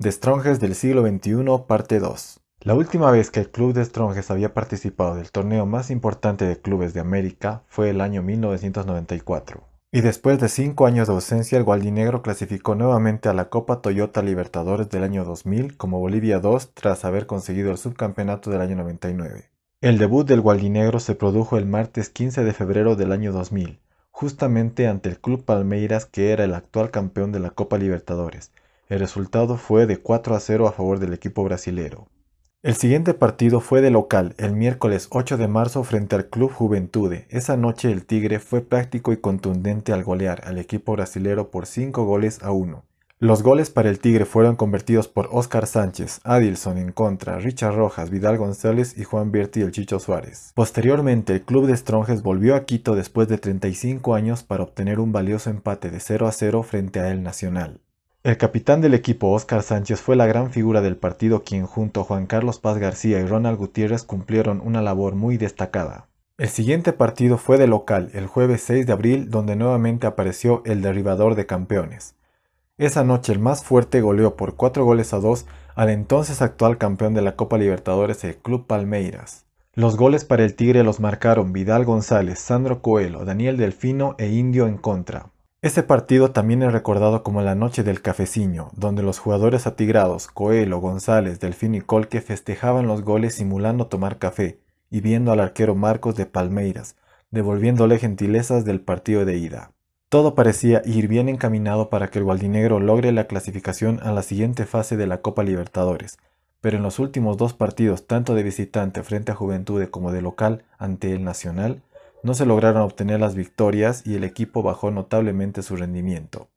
De Strongest del siglo XXI, parte 2. La última vez que el club de Stronges había participado del torneo más importante de clubes de América fue el año 1994. Y después de cinco años de ausencia, el Gualdinegro clasificó nuevamente a la Copa Toyota Libertadores del año 2000 como Bolivia 2 tras haber conseguido el subcampeonato del año 99. El debut del Gualdinegro se produjo el martes 15 de febrero del año 2000, justamente ante el Club Palmeiras que era el actual campeón de la Copa Libertadores, el resultado fue de 4 a 0 a favor del equipo brasilero. El siguiente partido fue de local, el miércoles 8 de marzo frente al Club Juventude. Esa noche el Tigre fue práctico y contundente al golear al equipo brasilero por 5 goles a 1. Los goles para el Tigre fueron convertidos por Oscar Sánchez, Adilson en contra, Richard Rojas, Vidal González y Juan Berti el Chicho Suárez. Posteriormente, el club de Stronges volvió a Quito después de 35 años para obtener un valioso empate de 0 a 0 frente a El Nacional. El capitán del equipo Óscar Sánchez fue la gran figura del partido quien junto a Juan Carlos Paz García y Ronald Gutiérrez cumplieron una labor muy destacada. El siguiente partido fue de local, el jueves 6 de abril, donde nuevamente apareció el derribador de campeones. Esa noche el más fuerte goleó por 4 goles a 2 al entonces actual campeón de la Copa Libertadores, el Club Palmeiras. Los goles para el Tigre los marcaron Vidal González, Sandro Coelho, Daniel Delfino e Indio en contra. Este partido también es recordado como la noche del cafeciño, donde los jugadores atigrados Coelho, González, Delfín y Colque festejaban los goles simulando tomar café y viendo al arquero Marcos de Palmeiras, devolviéndole gentilezas del partido de ida. Todo parecía ir bien encaminado para que el Gualdinegro logre la clasificación a la siguiente fase de la Copa Libertadores, pero en los últimos dos partidos, tanto de visitante frente a Juventude como de local ante el Nacional, no se lograron obtener las victorias y el equipo bajó notablemente su rendimiento.